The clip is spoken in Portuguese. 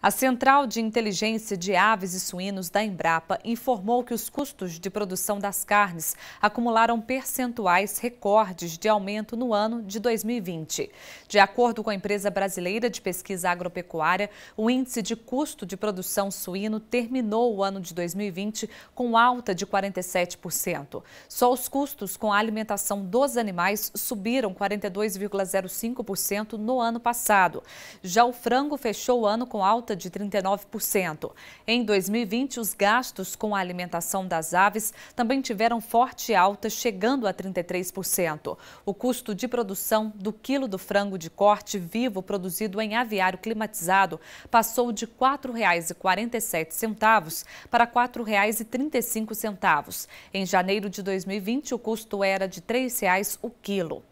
A Central de Inteligência de Aves e Suínos da Embrapa informou que os custos de produção das carnes acumularam percentuais recordes de aumento no ano de 2020. De acordo com a empresa brasileira de pesquisa agropecuária, o índice de custo de produção suíno terminou o ano de 2020 com alta de 47%. Só os custos com a alimentação dos animais subiram 42,05% no ano passado. Já o frango fechou o ano com alta alta de 39%. Em 2020, os gastos com a alimentação das aves também tiveram forte alta, chegando a 33%. O custo de produção do quilo do frango de corte vivo produzido em aviário climatizado passou de R$ 4,47 para R$ 4,35. Em janeiro de 2020, o custo era de R$ 3,00 o quilo.